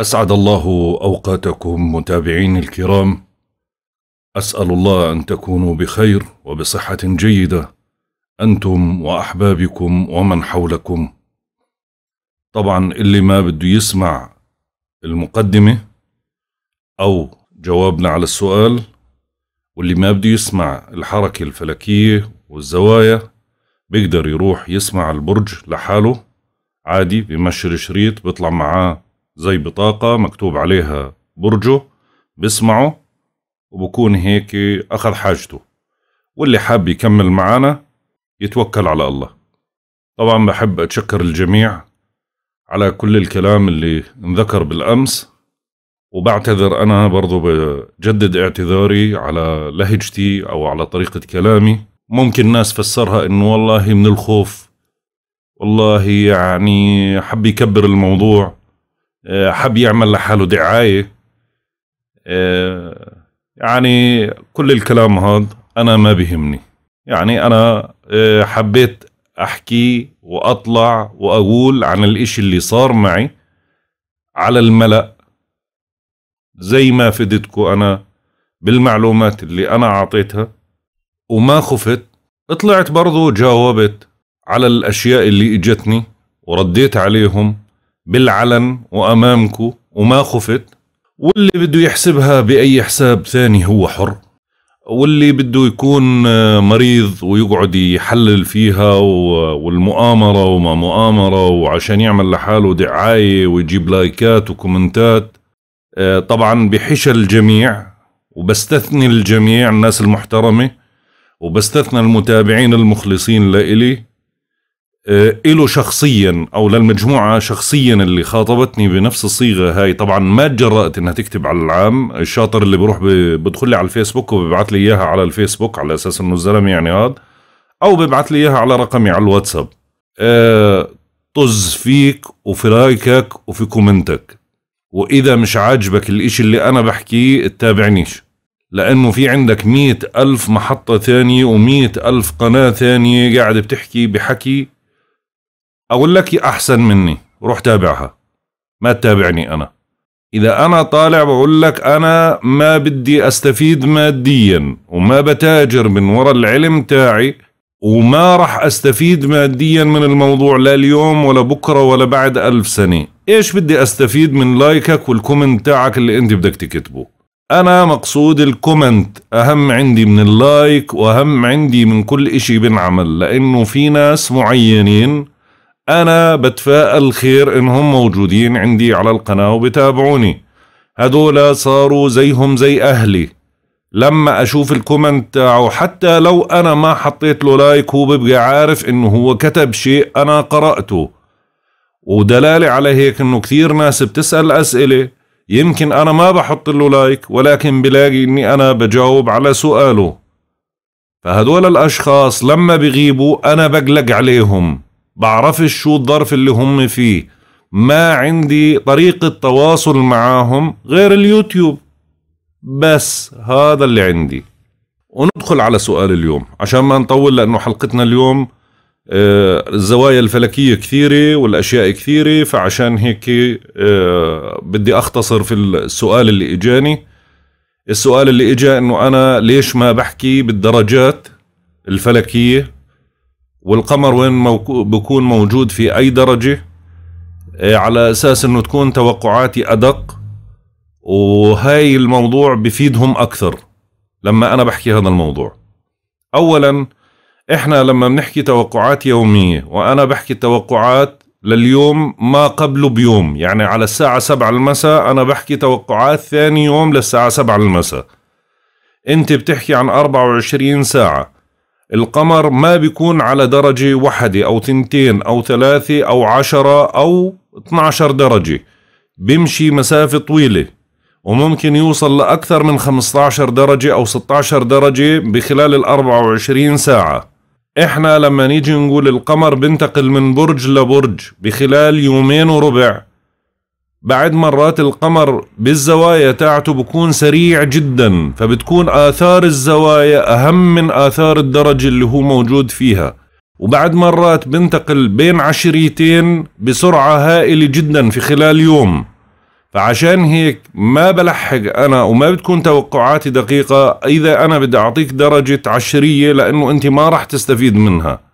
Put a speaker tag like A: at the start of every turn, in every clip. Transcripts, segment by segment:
A: أسعد الله أوقاتكم متابعين الكرام أسأل الله أن تكونوا بخير وبصحة جيدة أنتم وأحبابكم ومن حولكم طبعا اللي ما بده يسمع المقدمة أو جوابنا على السؤال واللي ما بده يسمع الحركة الفلكية والزوايا بيقدر يروح يسمع البرج لحاله عادي بمشي شريط بيطلع معاه زي بطاقة مكتوب عليها برجه بسمعه وبكون هيك أخذ حاجته واللي حاب يكمل معانا يتوكل على الله طبعا بحب أتشكر الجميع على كل الكلام اللي انذكر بالأمس وبعتذر أنا برضو بجدد اعتذاري على لهجتي أو على طريقة كلامي ممكن ناس فسرها إنه والله من الخوف والله يعني حب يكبر الموضوع آه، حب يعمل لحاله دعاية آه، يعني كل الكلام هذا أنا ما بهمني يعني أنا آه، حبيت أحكي وأطلع وأقول عن الإشي اللي صار معي على الملأ زي ما فدتكو أنا بالمعلومات اللي أنا أعطيتها وما خفت طلعت برضو جاوبت على الأشياء اللي إجتني ورديت عليهم بالعلن وأمامكم وما خفت واللي بده يحسبها بأي حساب ثاني هو حر واللي بده يكون آه، مريض ويقعد يحلل فيها والمؤامرة وما مؤامرة وعشان يعمل لحاله دعاية ويجيب لايكات وكومنتات آه، طبعا بحشى الجميع وبستثني الجميع الناس المحترمة وبستثنى المتابعين المخلصين لإلي آه، إله شخصيا او للمجموعه شخصيا اللي خاطبتني بنفس الصيغه هاي طبعا ما تجرأت انها تكتب على العام الشاطر اللي بروح بدخل لي على الفيسبوك وبيبعث لي اياها على الفيسبوك على اساس انه الزلمه يعني هاد او ببعث لي اياها على رقمي على الواتساب أه طز فيك وفي رايكك وفي كومنتك واذا مش عاجبك الاشي اللي انا بحكيه تتابعنيش لانه في عندك مئة الف محطة ثانية ومئة الف قناة ثانية قاعدة بتحكي بحكي أقول لك أحسن مني روح تابعها ما تتابعني أنا إذا أنا طالع بقول لك أنا ما بدي أستفيد ماديا وما بتاجر من وراء العلم تاعي وما راح أستفيد ماديا من الموضوع لا اليوم ولا بكرة ولا بعد ألف سنة إيش بدي أستفيد من لايكك والكومنت تاعك اللي أنت بدك تكتبه أنا مقصود الكومنت أهم عندي من اللايك وأهم عندي من كل إشي بنعمل لأنه في ناس معينين أنا بتفائل خير إنهم موجودين عندي على القناة وبتابعوني هدول صاروا زيهم زي أهلي لما أشوف الكومنت تاعه حتى لو أنا ما حطيت له لايك هو ببقى عارف إنه هو كتب شيء أنا قرأته ودلالة على هيك إنه كثير ناس بتسأل أسئلة يمكن أنا ما بحط له لايك ولكن بلاقي إني أنا بجاوب على سؤاله فهدول الأشخاص لما بغيبوا أنا بقلق عليهم بعرفش شو الظرف اللي هم فيه ما عندي طريقة تواصل معاهم غير اليوتيوب بس هذا اللي عندي وندخل على سؤال اليوم عشان ما نطول لأنه حلقتنا اليوم آه، الزوايا الفلكية كثيرة والأشياء كثيرة فعشان هيك آه، بدي أختصر في السؤال اللي إجاني السؤال اللي إجا أنه أنا ليش ما بحكي بالدرجات الفلكية والقمر وين موكو بكون موجود في أي درجة إيه، على أساس أنه تكون توقعاتي أدق وهاي الموضوع بفيدهم أكثر لما أنا بحكي هذا الموضوع أولا إحنا لما بنحكي توقعات يومية وأنا بحكي توقعات لليوم ما قبله بيوم يعني على الساعة سبعة المساء أنا بحكي توقعات ثاني يوم للساعة سبعة المساء أنت بتحكي عن 24 ساعة القمر ما بيكون على درجة واحدة أو تنتين أو ثلاثة أو عشرة أو 12 درجة بيمشي مسافة طويلة وممكن يوصل لأكثر من 15 درجة أو 16 درجة بخلال ال 24 ساعة إحنا لما نيجي نقول القمر بنتقل من برج لبرج بخلال يومين وربع بعد مرات القمر بالزوايا تاعته بكون سريع جدا فبتكون آثار الزوايا أهم من آثار الدرجة اللي هو موجود فيها وبعد مرات بنتقل بين عشريتين بسرعة هائلة جدا في خلال يوم فعشان هيك ما بلحق أنا وما بتكون توقعاتي دقيقة إذا أنا بدي أعطيك درجة عشرية لأنه أنت ما رح تستفيد منها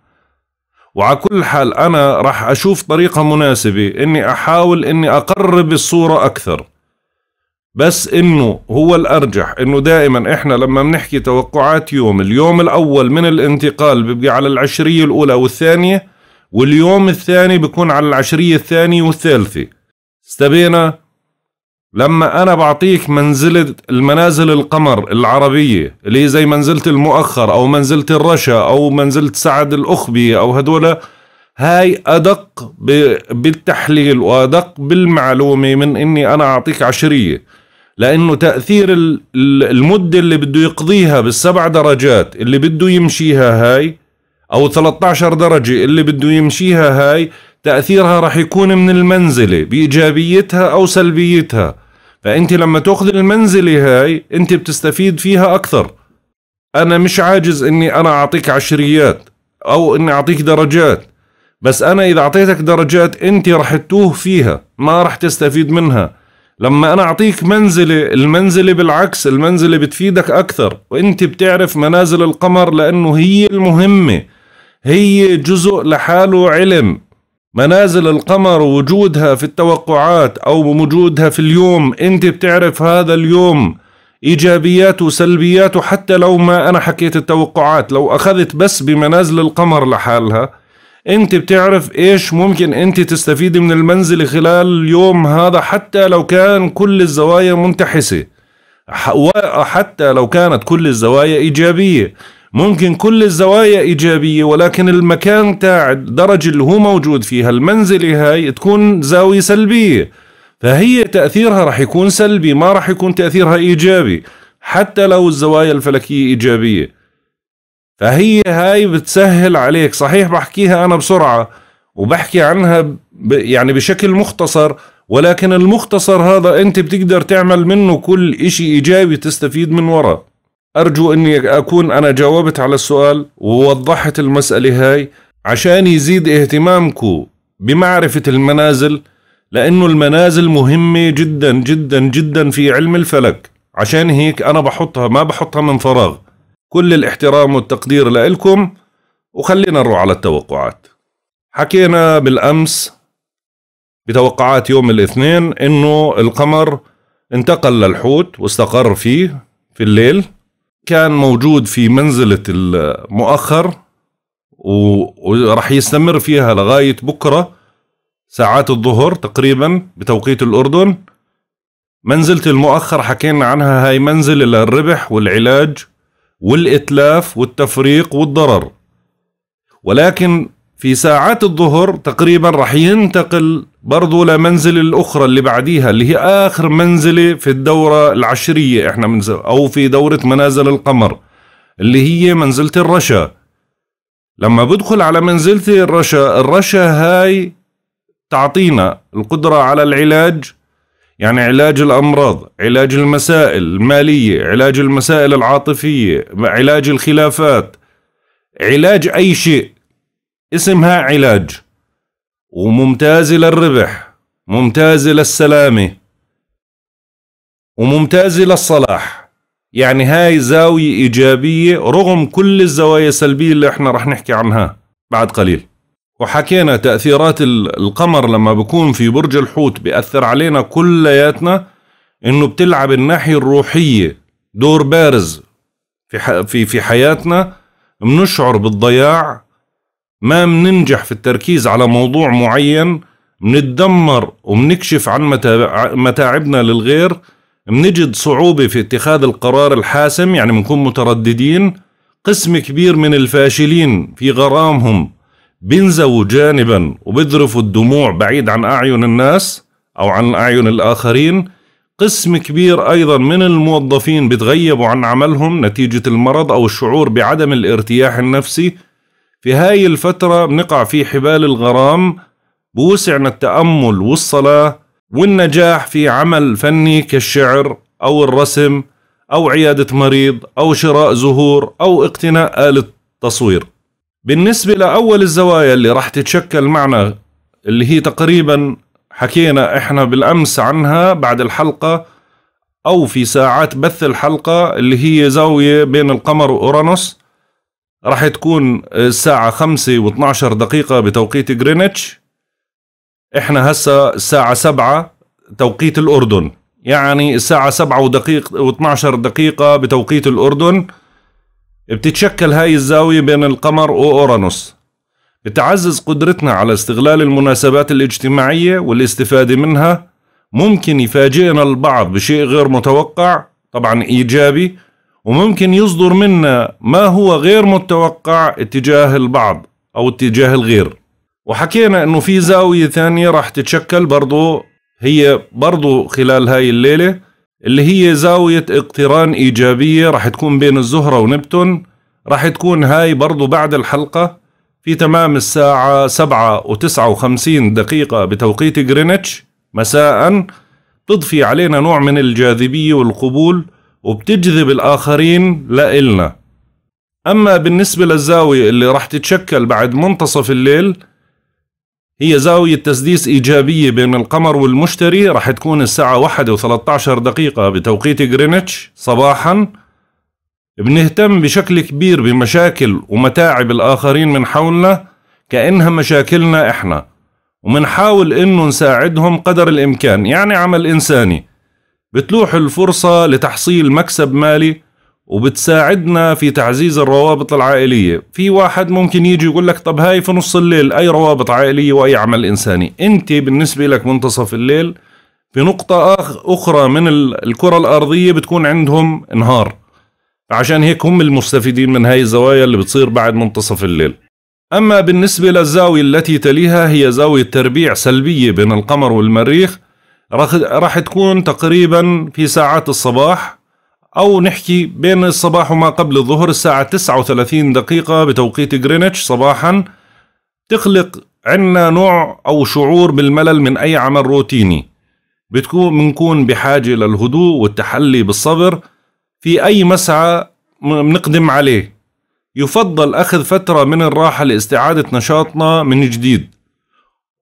A: وعلى كل حال أنا راح أشوف طريقة مناسبة إني أحاول إني أقرب الصورة أكثر بس إنه هو الأرجح إنه دائما إحنا لما بنحكي توقعات يوم اليوم الأول من الانتقال بيبقى على العشرية الأولى والثانية واليوم الثاني بيكون على العشرية الثانية والثالثة استبينا لما انا بعطيك منزلة المنازل القمر العربية اللي هي زي منزلة المؤخر او منزلة الرشا او منزلة سعد الاخبي او هدول هاي ادق بالتحليل وادق بالمعلومة من اني انا اعطيك عشرية لانه تأثير المدة اللي بده يقضيها بالسبع درجات اللي بده يمشيها هاي او 13 درجة اللي بده يمشيها هاي تأثيرها رح يكون من المنزلة بإيجابيتها أو سلبيتها فانت لما تاخذ المنزله هاي انت بتستفيد فيها اكثر انا مش عاجز اني انا اعطيك عشريات او اني اعطيك درجات بس انا اذا اعطيتك درجات انت رح تتوه فيها ما رح تستفيد منها لما انا اعطيك منزله المنزله بالعكس المنزله بتفيدك اكثر وانت بتعرف منازل القمر لانه هي المهمه هي جزء لحاله علم منازل القمر وجودها في التوقعات أو وجودها في اليوم أنت بتعرف هذا اليوم إيجابياته وسلبياته حتى لو ما أنا حكيت التوقعات لو أخذت بس بمنازل القمر لحالها أنت بتعرف إيش ممكن أنت تستفيد من المنزل خلال اليوم هذا حتى لو كان كل الزوايا منتحسة وحتى لو كانت كل الزوايا إيجابية ممكن كل الزوايا إيجابية ولكن المكان تاع الدرجة اللي هو موجود فيها المنزلة هاي تكون زاوية سلبية فهي تأثيرها رح يكون سلبي ما رح يكون تأثيرها إيجابي حتى لو الزوايا الفلكية إيجابية فهي هاي بتسهل عليك صحيح بحكيها أنا بسرعة وبحكي عنها يعني بشكل مختصر ولكن المختصر هذا أنت بتقدر تعمل منه كل إشي إيجابي تستفيد من وراه أرجو أني أكون أنا جاوبت على السؤال ووضحت المسألة هاي عشان يزيد اهتمامكم بمعرفة المنازل لأنه المنازل مهمة جدا جدا جدا في علم الفلك عشان هيك أنا بحطها ما بحطها من فراغ كل الاحترام والتقدير لإلكم وخلينا نروح على التوقعات حكينا بالأمس بتوقعات يوم الاثنين إنه القمر انتقل للحوت واستقر فيه في الليل كان موجود في منزلة المؤخر ورح يستمر فيها لغاية بكرة ساعات الظهر تقريبا بتوقيت الأردن منزلة المؤخر حكينا عنها هاي منزلة للربح والعلاج والإتلاف والتفريق والضرر ولكن في ساعات الظهر تقريبا راح ينتقل برضه لمنزل الأخرى اللي بعديها اللي هي آخر منزلة في الدورة العشرية إحنا منزل أو في دورة منازل القمر اللي هي منزلة الرشا لما بدخل على منزلة الرشا الرشا هاي تعطينا القدرة على العلاج يعني علاج الأمراض علاج المسائل المالية علاج المسائل العاطفية علاج الخلافات علاج أي شيء اسمها علاج وممتازة للربح ممتازة للسلامة وممتازة للصلاح يعني هاي زاوية إيجابية رغم كل الزوايا السلبية اللي احنا رح نحكي عنها بعد قليل وحكينا تأثيرات القمر لما بكون في برج الحوت بيأثر علينا كلياتنا انه بتلعب الناحية الروحية دور بارز في في في حياتنا بنشعر بالضياع ما مننجح في التركيز على موضوع معين منتدمر ومنكشف عن متاعبنا للغير منجد صعوبة في اتخاذ القرار الحاسم يعني منكون مترددين قسم كبير من الفاشلين في غرامهم بينزووا جانبا وبذرفوا الدموع بعيد عن أعين الناس أو عن أعين الآخرين قسم كبير أيضا من الموظفين بتغيبوا عن عملهم نتيجة المرض أو الشعور بعدم الارتياح النفسي في هاي الفترة بنقع في حبال الغرام بوسعنا التأمل والصلاة والنجاح في عمل فني كالشعر أو الرسم أو عيادة مريض أو شراء زهور أو اقتناء آلة تصوير بالنسبة لأول الزوايا اللي راح تتشكل معنا اللي هي تقريبا حكينا احنا بالأمس عنها بعد الحلقة أو في ساعات بث الحلقة اللي هي زاوية بين القمر وأورانوس راح تكون الساعة خمسة دقيقة بتوقيت جرينتش احنا هسا الساعة سبعة توقيت الأردن يعني الساعة سبعة ودقيق و دقيقة بتوقيت الأردن بتتشكل هاي الزاوية بين القمر وأورانوس بتعزز قدرتنا على استغلال المناسبات الاجتماعية والاستفادة منها ممكن يفاجئنا البعض بشيء غير متوقع طبعا إيجابي وممكن يصدر منا ما هو غير متوقع اتجاه البعض أو اتجاه الغير وحكينا أنه في زاوية ثانية راح تتشكل برضو هي برضو خلال هاي الليلة اللي هي زاوية اقتران إيجابية راح تكون بين الزهرة ونبتون راح تكون هاي برضو بعد الحلقة في تمام الساعة سبعة وتسعة وخمسين دقيقة بتوقيت جرينتش مساء تضفي علينا نوع من الجاذبية والقبول وبتجذب الآخرين لإلنا أما بالنسبة للزاوية اللي راح تتشكل بعد منتصف الليل هي زاوية تسديس إيجابية بين القمر والمشتري راح تكون الساعة واحد وثلاثة دقيقة بتوقيت غرينتش صباحا بنهتم بشكل كبير بمشاكل ومتاعب الآخرين من حولنا كأنها مشاكلنا إحنا ومنحاول إنه نساعدهم قدر الإمكان يعني عمل إنساني بتلوح الفرصة لتحصيل مكسب مالي وبتساعدنا في تعزيز الروابط العائلية في واحد ممكن يجي يقول لك طب هاي في نص الليل أي روابط عائلية وأي عمل إنساني أنت بالنسبة لك منتصف الليل في نقطة أخرى من الكرة الأرضية بتكون عندهم نهار عشان هيك هم المستفيدين من هاي الزوايا اللي بتصير بعد منتصف الليل أما بالنسبة للزاوية التي تليها هي زاوية تربيع سلبية بين القمر والمريخ راح تكون تقريبا في ساعات الصباح أو نحكي بين الصباح وما قبل الظهر الساعة 39 دقيقة بتوقيت جرينتش صباحا تخلق عنا نوع أو شعور بالملل من أي عمل روتيني بتكون بنكون بحاجة للهدوء والتحلي بالصبر في أي مسعى بنقدم عليه يفضل أخذ فترة من الراحة لاستعادة نشاطنا من جديد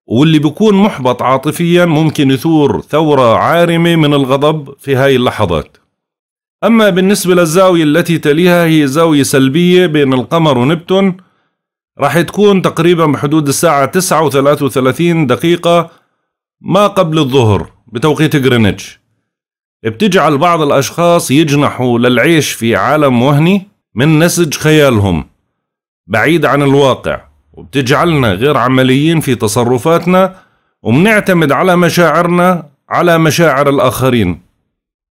A: واللي بيكون محبط عاطفيا ممكن يثور ثورة عارمة من الغضب في هاي اللحظات أما بالنسبة للزاوية التي تليها هي زاوية سلبية بين القمر ونبتون راح تكون تقريبا بحدود الساعة 9 و33 دقيقة ما قبل الظهر بتوقيت غرينتش بتجعل بعض الأشخاص يجنحوا للعيش في عالم وهني من نسج خيالهم بعيد عن الواقع وبتجعلنا غير عمليين في تصرفاتنا وبنعتمد على مشاعرنا على مشاعر الآخرين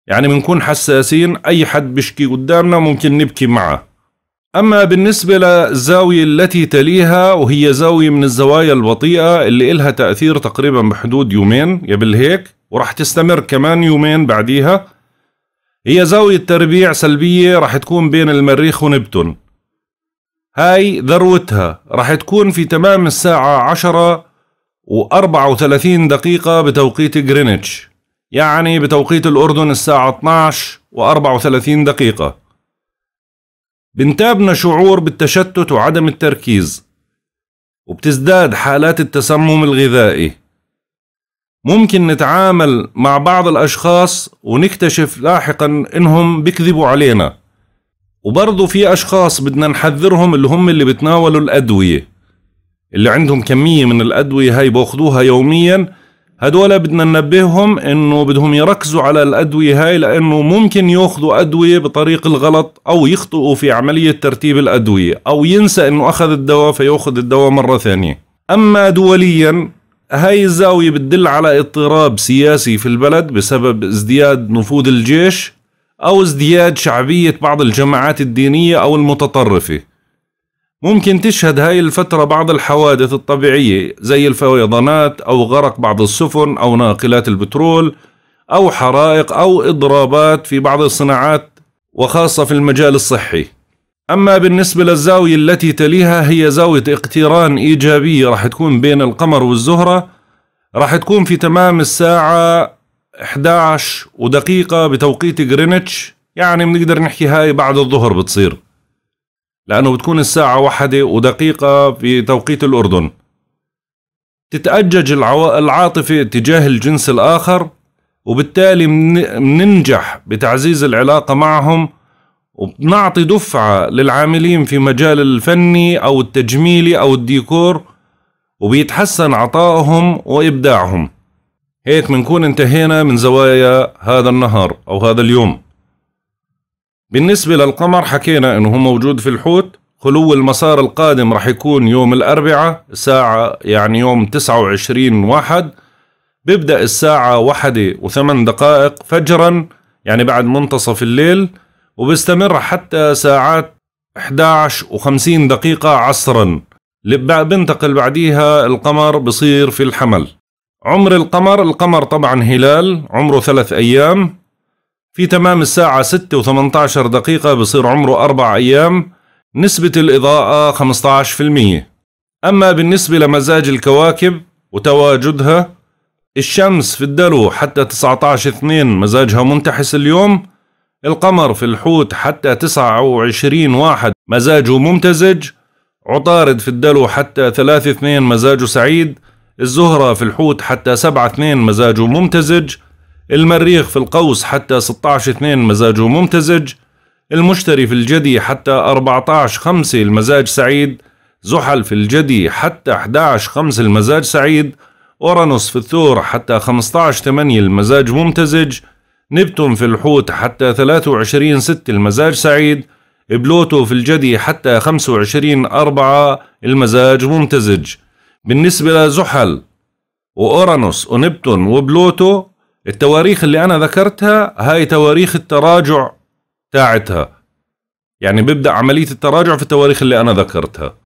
A: يعني بنكون حساسين أي حد بشكي قدامنا ممكن نبكي معه أما بالنسبة للزاوية التي تليها وهي زاوية من الزوايا البطيئة اللي إلها تأثير تقريبا بحدود يومين قبل هيك ورح تستمر كمان يومين بعديها هي زاوية تربيع سلبية رح تكون بين المريخ ونبتون هاي ذروتها راح تكون في تمام الساعة عشرة وأربعة وثلاثين دقيقة بتوقيت جرينتش يعني بتوقيت الأردن الساعة 12 وأربعة وثلاثين دقيقة بنتابنا شعور بالتشتت وعدم التركيز وبتزداد حالات التسمم الغذائي ممكن نتعامل مع بعض الأشخاص ونكتشف لاحقا إنهم بيكذبوا علينا وبرضه في اشخاص بدنا نحذرهم اللي هم اللي بتناولوا الادويه اللي عندهم كميه من الادويه هاي باخذوها يوميا هدول بدنا ننبههم انه بدهم يركزوا على الادويه هاي لانه ممكن ياخذوا ادويه بطريق الغلط او يخطئوا في عمليه ترتيب الادويه او ينسى انه اخذ الدواء فياخذ الدواء مره ثانيه اما دوليا هاي الزاويه بتدل على اضطراب سياسي في البلد بسبب ازدياد نفوذ الجيش أو ازدياد شعبية بعض الجماعات الدينية أو المتطرفة ممكن تشهد هاي الفترة بعض الحوادث الطبيعية زي الفيضانات أو غرق بعض السفن أو ناقلات البترول أو حرائق أو إضرابات في بعض الصناعات وخاصة في المجال الصحي أما بالنسبة للزاوية التي تليها هي زاوية اقتران إيجابية راح تكون بين القمر والزهرة راح تكون في تمام الساعة 11 ودقيقة بتوقيت جرينتش يعني بنقدر نحكي هاي بعد الظهر بتصير لأنه بتكون الساعة واحدة ودقيقة بتوقيت الأردن تتأجج العاطفة تجاه الجنس الآخر وبالتالي بننجح بتعزيز العلاقة معهم وبنعطي دفعة للعاملين في مجال الفني أو التجميلي أو الديكور وبيتحسن عطائهم وإبداعهم هيك بنكون انتهينا من زوايا هذا النهار أو هذا اليوم بالنسبة للقمر حكينا إنه هو موجود في الحوت خلو المسار القادم رح يكون يوم الأربعاء ساعة يعني يوم تسعة وعشرين واحد بيبدأ الساعة واحدة وثمان دقائق فجرا يعني بعد منتصف الليل وبيستمر حتى ساعات 11 و50 دقيقة عصرا بنتقل بعديها القمر بصير في الحمل عمر القمر القمر طبعا هلال عمره ثلاث أيام في تمام الساعة ستة وثمنتاشر دقيقة بصير عمره أربع أيام نسبة الإضاءة خمسة في المية أما بالنسبة لمزاج الكواكب وتواجدها الشمس في الدلو حتى عشر اثنين مزاجها منتحس اليوم القمر في الحوت حتى تسعة وعشرين واحد مزاجه ممتزج عطارد في الدلو حتى ثلاثة اثنين مزاجه سعيد الزهرة في الحوت حتى سبعة اثنين مزاجه ممتزج المريخ في القوس حتى 16 اثنين مزاجه ممتزج المشتري في الجدي حتى 14 خمسة المزاج سعيد زحل في الجدي حتى 11 خمسة المزاج سعيد أورانوس في الثور حتى 15 8 المزاج ممتزج نبتون في الحوت حتى 23 6 المزاج سعيد بلوتو في الجدي حتى 25 4 المزاج ممتزج بالنسبة لزحل وأورانوس ونبتون وبلوتو التواريخ اللي أنا ذكرتها هاي
B: تواريخ التراجع تاعتها يعني بيبدأ عملية التراجع في التواريخ اللي أنا ذكرتها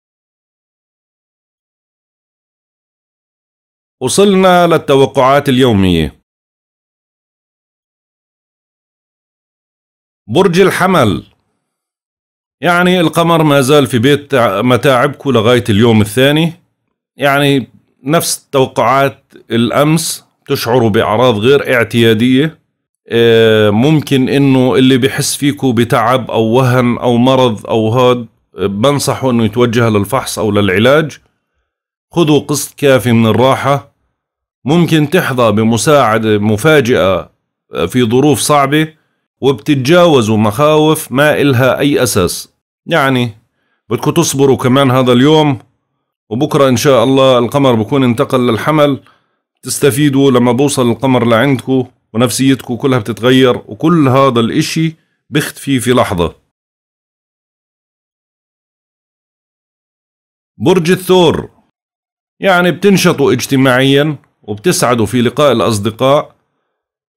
B: وصلنا للتوقعات اليومية برج الحمل يعني القمر ما
A: زال في بيت متاعبكم لغاية اليوم الثاني يعني نفس توقعات الامس تشعروا باعراض غير اعتياديه آه، ممكن انه اللي بحس فيكم بتعب او وهن او مرض او هاد آه، بنصحه انه يتوجه للفحص او للعلاج خذوا قسط كافي من الراحه ممكن تحظى بمساعده مفاجئه آه، في ظروف صعبه وبتتجاوزوا مخاوف ما إلها أي أساس يعني بدكم تصبروا كمان هذا اليوم وبكرة إن شاء الله القمر بكون انتقل للحمل تستفيدوا لما بوصل القمر لعندكم ونفسيتكم كلها بتتغير
B: وكل هذا الإشي بيختفي في لحظة برج الثور يعني بتنشطوا
A: اجتماعيا وبتسعدوا في لقاء الأصدقاء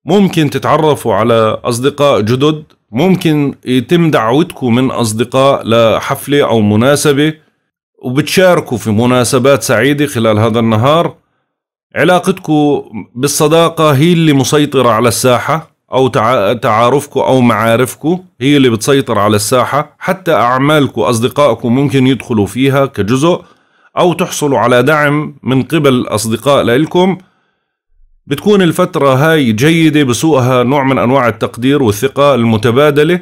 A: ممكن تتعرفوا على أصدقاء جدد ممكن يتم دعوتكم من أصدقاء لحفلة أو مناسبة وبتشاركوا في مناسبات سعيدة خلال هذا النهار علاقتكم بالصداقة هي اللي مسيطرة على الساحة أو تعارفكم أو معارفكم هي اللي بتسيطر على الساحة حتى أعمالكم أصدقائكم ممكن يدخلوا فيها كجزء أو تحصلوا على دعم من قبل أصدقاء لإلكم بتكون الفترة هاي جيدة بسوقها نوع من أنواع التقدير والثقة المتبادلة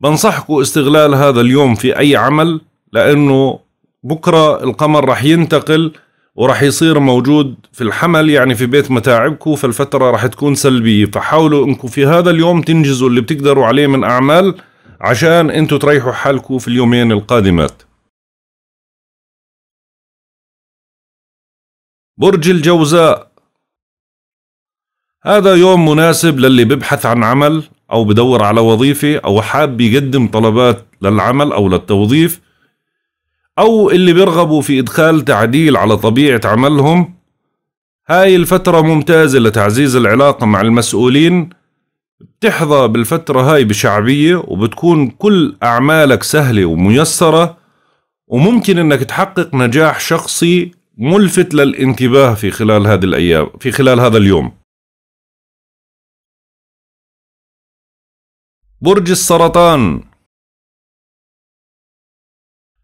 A: بنصحكم استغلال هذا اليوم في أي عمل لأنه بكرة القمر راح ينتقل وراح يصير موجود في الحمل يعني في بيت متاعبكم فالفترة راح تكون سلبية فحاولوا انكم في هذا اليوم
B: تنجزوا اللي بتقدروا عليه من اعمال عشان انتم تريحوا حالكم في اليومين القادمات برج الجوزاء هذا يوم مناسب للي ببحث عن عمل
A: أو بدور على وظيفة أو حاب يقدم طلبات للعمل أو للتوظيف أو اللي بيرغبوا في إدخال تعديل على طبيعة عملهم هاي الفترة ممتازة لتعزيز العلاقة مع المسؤولين بتحظى بالفترة هاي بشعبية وبتكون كل أعمالك سهلة وميسرة وممكن إنك تحقق نجاح شخصي ملفت للانتباه في
B: خلال هذه الأيام في خلال هذا اليوم برج السرطان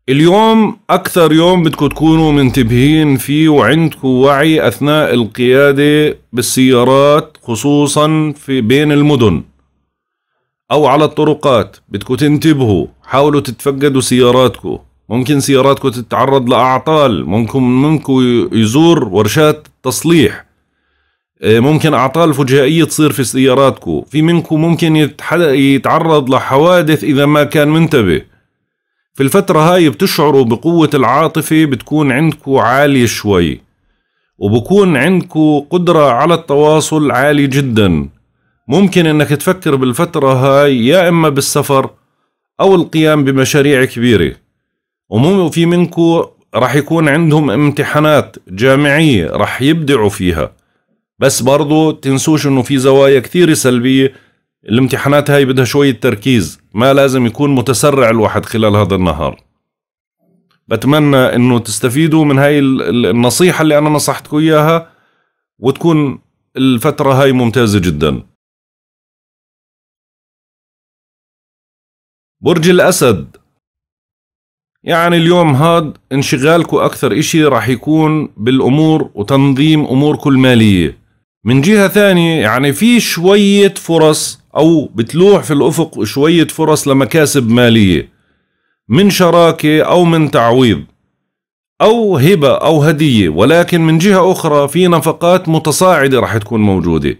B: اليوم أكثر يوم بدكم تكونوا منتبهين فيه وعندكم وعي
A: أثناء القيادة بالسيارات خصوصا في بين المدن أو على الطرقات بدكم تنتبهوا حاولوا تتفقدوا سياراتكم ممكن سياراتكم تتعرض لأعطال ممكن منكم يزور ورشات تصليح آه، ممكن أعطال فجائية تصير في سياراتكم في منكم ممكن يتعرض لحوادث إذا ما كان منتبه في الفترة هاي بتشعروا بقوة العاطفة بتكون عندكم عالية شوي وبكون عندكم قدرة على التواصل عالية جدا ممكن انك تفكر بالفترة هاي يا اما بالسفر او القيام بمشاريع كبيرة ومو في منكم رح يكون عندهم امتحانات جامعية رح يبدعوا فيها بس برضو تنسوش انه في زوايا كثير سلبية الامتحانات هاي بدها شوية تركيز ما لازم يكون متسرع الواحد خلال هذا النهار بتمنى انه تستفيدوا من هاي النصيحة اللي انا نصحتكم اياها
B: وتكون الفترة هاي ممتازة جدا برج الأسد يعني اليوم هاد انشغالكم أكثر إشي راح يكون بالأمور وتنظيم
A: أموركم المالية من جهة ثانية يعني في شوية فرص أو بتلوح في الأفق شوية فرص لمكاسب مالية من شراكة أو من تعويض أو هبة أو هدية ولكن من جهة أخرى في نفقات متصاعدة رح تكون موجودة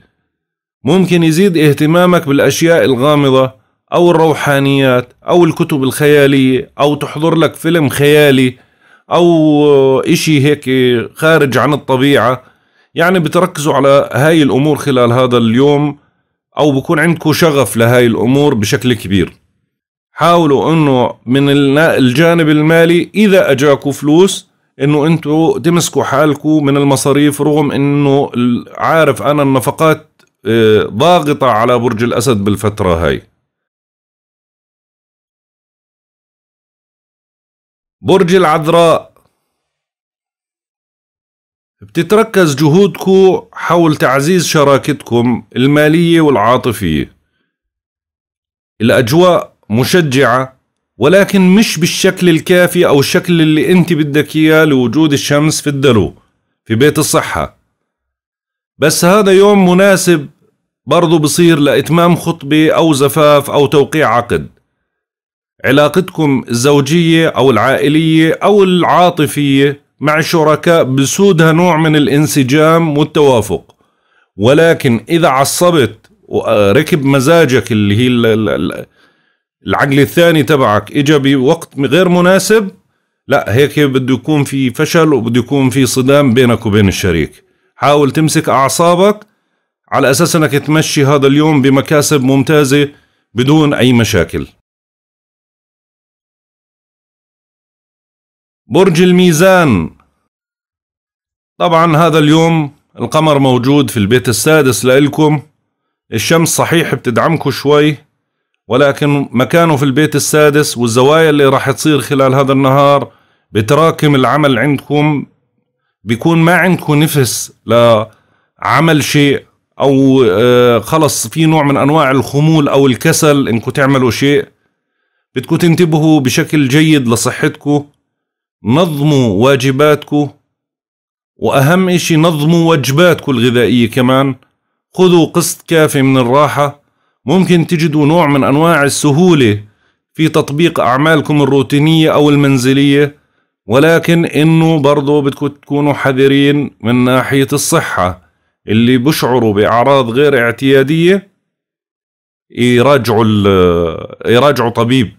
A: ممكن يزيد اهتمامك بالأشياء الغامضة أو الروحانيات أو الكتب الخيالية أو تحضر لك فيلم خيالي أو إشي هيك خارج عن الطبيعة يعني بتركزوا على هاي الأمور خلال هذا اليوم او بكون عندكم شغف لهاي الامور بشكل كبير حاولوا انه من الجانب المالي اذا اجاكم فلوس انه انتم تمسكوا حالكم من المصاريف رغم
B: انه عارف انا النفقات آه، ضاغطة على برج الاسد بالفترة هاي برج العذراء بتتركز
A: جهودكم حول تعزيز شراكتكم المالية والعاطفية الأجواء مشجعة ولكن مش بالشكل الكافي أو الشكل اللي أنت بدك إياه لوجود الشمس في الدلو في بيت الصحة بس هذا يوم مناسب برضو بصير لإتمام خطبة أو زفاف أو توقيع عقد علاقتكم الزوجية أو العائلية أو العاطفية مع الشركاء بسودها نوع من الانسجام والتوافق ولكن إذا عصبت وركب مزاجك اللي هي العقل الثاني تبعك اجى بوقت غير مناسب لا هيك بده يكون في فشل وبده يكون في صدام بينك وبين الشريك حاول تمسك أعصابك على أساس أنك تمشي هذا اليوم بمكاسب ممتازة
B: بدون أي مشاكل برج الميزان طبعا هذا اليوم
A: القمر موجود في البيت السادس لإلكم الشمس صحيح بتدعمكم شوي ولكن مكانه في البيت السادس والزوايا اللي راح تصير خلال هذا النهار بتراكم العمل عندكم بيكون ما عندكم نفس لعمل شيء او آه، خلص في نوع من انواع الخمول او الكسل انكم تعملوا شيء بدكم تنتبهوا بشكل جيد لصحتكم نظموا واجباتكم وأهم إشي نظموا وجباتكم الغذائية كمان خذوا قسط كافي من الراحة ممكن تجدوا نوع من أنواع السهولة في تطبيق أعمالكم الروتينية أو المنزلية ولكن إنه برضو بدكم تكونوا حذرين من ناحية الصحة اللي بشعروا بأعراض غير اعتيادية يراجعوا, يراجعوا طبيب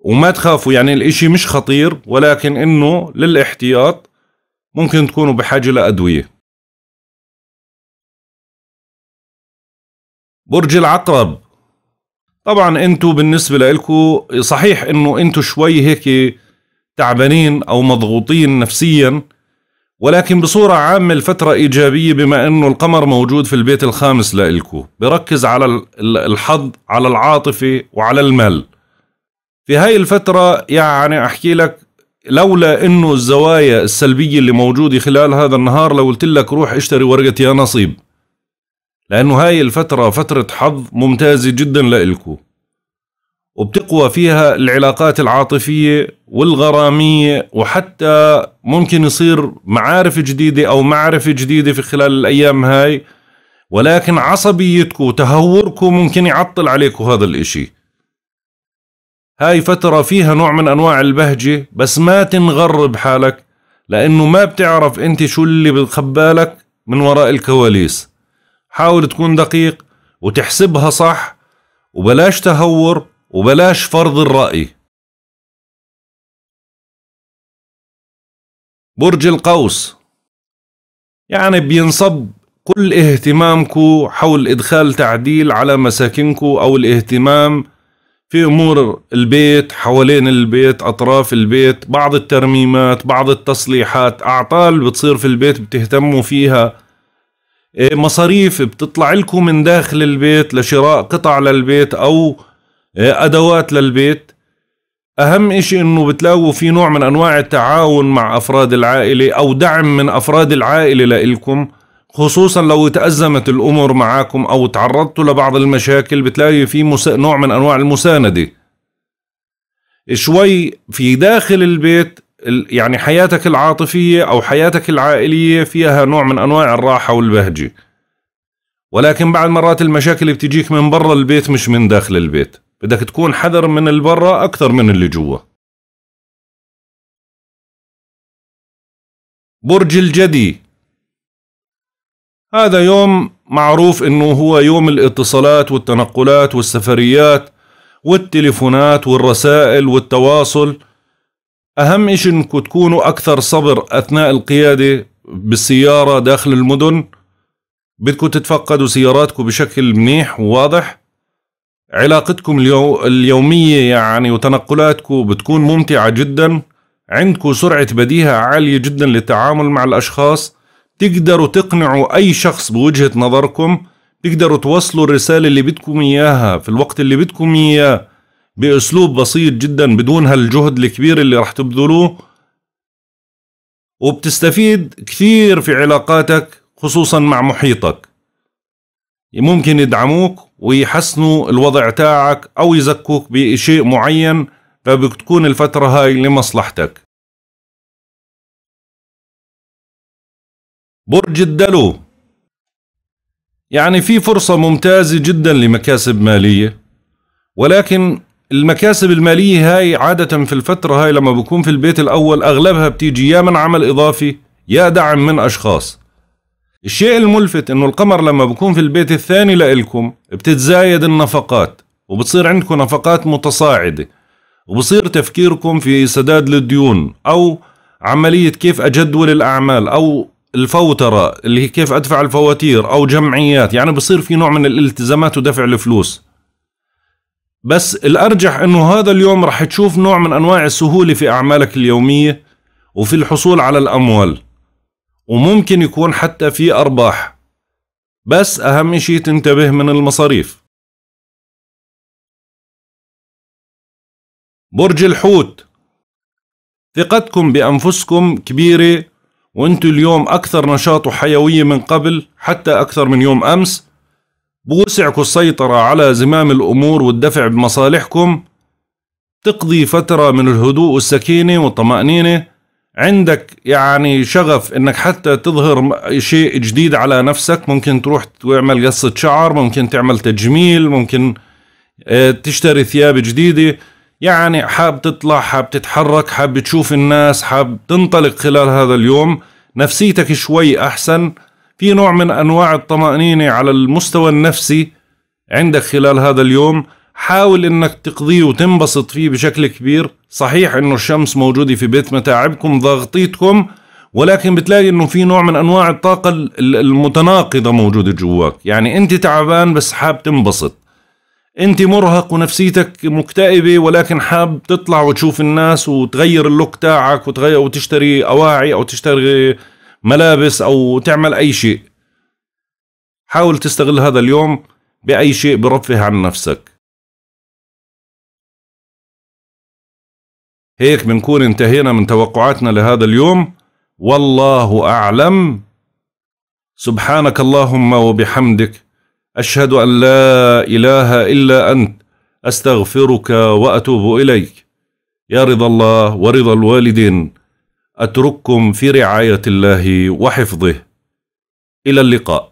A: وما تخافوا يعني الاشي
B: مش خطير ولكن انه للاحتياط ممكن تكونوا بحاجة لأدوية برج العقرب طبعا انتو بالنسبة لإلكو صحيح انه انتو شوي هيك
A: تعبانين او مضغوطين نفسيا ولكن بصورة عامة الفترة إيجابية بما أنه القمر موجود في البيت الخامس لإلكو بركز على الحظ على العاطفة وعلى المال في هاي الفترة يعني أحكي لك لولا انه الزوايا السلبية اللي موجودة خلال هذا النهار لو قلت لك روح اشتري ورقة يا نصيب لانه هاي الفترة فترة حظ ممتازة جدا لإلكو وبتقوى فيها العلاقات العاطفية والغرامية وحتى ممكن يصير معارف جديدة او معرفة جديدة في خلال الايام هاي ولكن عصبيتكو وتهوركو ممكن يعطل عليكو هذا الاشي هاي فترة فيها نوع من أنواع البهجة بس ما تنغر بحالك لأنه ما بتعرف أنت شو اللي بتخبالك من وراء الكواليس حاول تكون دقيق وتحسبها صح
B: وبلاش تهور وبلاش فرض الرأي برج القوس يعني بينصب كل اهتمامكو حول إدخال تعديل على
A: مساكنكو أو الاهتمام في امور البيت حوالين البيت اطراف البيت بعض الترميمات بعض التصليحات اعطال بتصير في البيت بتهتموا فيها إيه، مصاريف بتطلع لكم من داخل البيت لشراء قطع للبيت او إيه، ادوات للبيت اهم اشي انه بتلاقوا في نوع من انواع التعاون مع افراد العائلة او دعم من افراد العائلة لإلكم خصوصا لو تأزمت الأمور معاكم أو تعرضتوا لبعض المشاكل بتلاقي في نوع من أنواع المساندة شوي في داخل البيت يعني حياتك العاطفية أو حياتك العائلية فيها نوع من أنواع الراحة والبهجة ولكن بعد مرات المشاكل بتجيك من برا
B: البيت مش من داخل البيت بدك تكون حذر من البرا أكثر من اللي جوا برج الجدي هذا يوم معروف انه هو يوم الاتصالات والتنقلات
A: والسفريات والتليفونات والرسائل والتواصل اهم شيء انكم تكونوا اكثر صبر اثناء القياده بالسياره داخل المدن بدكم تتفقدوا سياراتكم بشكل منيح وواضح علاقتكم اليو... اليومية يعني وتنقلاتكم بتكون ممتعة جدا عندكم سرعة بديهة عالية جدا للتعامل مع الأشخاص تقدروا تقنعوا أي شخص بوجهة نظركم تقدروا توصلوا الرسالة اللي بدكم إياها في الوقت اللي بدكم إياه بأسلوب بسيط جدا بدون هالجهد الكبير اللي رح تبذلوه وبتستفيد كثير في علاقاتك خصوصا مع محيطك ممكن يدعموك ويحسنوا
B: الوضع تاعك أو يزكوك بشيء معين فبتكون الفترة هاي لمصلحتك برج الدلو يعني في فرصة ممتازة جدا لمكاسب
A: مالية ولكن المكاسب المالية هاي عادة في الفترة هاي لما بكون في البيت الأول أغلبها بتيجي يا من عمل إضافي يا دعم من أشخاص الشيء الملفت انه القمر لما بكون في البيت الثاني لإلكم بتتزايد النفقات وبتصير عندكم نفقات متصاعدة وبصير تفكيركم في سداد الديون أو عملية كيف أجدول الأعمال أو الفوترة اللي هي كيف أدفع الفواتير أو جمعيات يعني بصير في نوع من الالتزامات ودفع الفلوس بس الأرجح أنه هذا اليوم رح تشوف نوع من أنواع السهولة في أعمالك اليومية وفي الحصول على الأموال وممكن يكون
B: حتى في أرباح بس أهم شيء تنتبه من المصاريف برج الحوت ثقتكم بأنفسكم كبيرة وانتو اليوم اكثر نشاط
A: وحيويه من قبل حتى اكثر من يوم امس بوسعكم السيطره على زمام الامور والدفع بمصالحكم تقضي فتره من الهدوء والسكينه والطمانينه عندك يعني شغف انك حتى تظهر شيء جديد على نفسك ممكن تروح تعمل قصه شعر ممكن تعمل تجميل ممكن آه، تشتري ثياب جديده يعني حاب تطلع حاب تتحرك حاب تشوف الناس حاب تنطلق خلال هذا اليوم نفسيتك شوي أحسن في نوع من أنواع الطمأنينة على المستوى النفسي عندك خلال هذا اليوم حاول انك تقضيه وتنبسط فيه بشكل كبير صحيح انه الشمس موجودة في بيت متاعبكم ضاغطيتكم ولكن بتلاقي انه في نوع من انواع الطاقة المتناقضة موجودة جواك يعني انت تعبان بس حاب تنبسط انت مرهق ونفسيتك مكتئبة ولكن حاب تطلع وتشوف الناس وتغير اللوك تاعك وتغير وتشتري اواعي او تشتري ملابس او تعمل
B: اي شيء حاول تستغل هذا اليوم باي شيء برفه عن نفسك هيك بنكون انتهينا من توقعاتنا لهذا اليوم والله اعلم
A: سبحانك اللهم وبحمدك أشهد أن لا إله إلا أنت أستغفرك وأتوب إليك يا رضا الله
B: ورضا الوالدين أترككم في رعاية الله وحفظه إلى اللقاء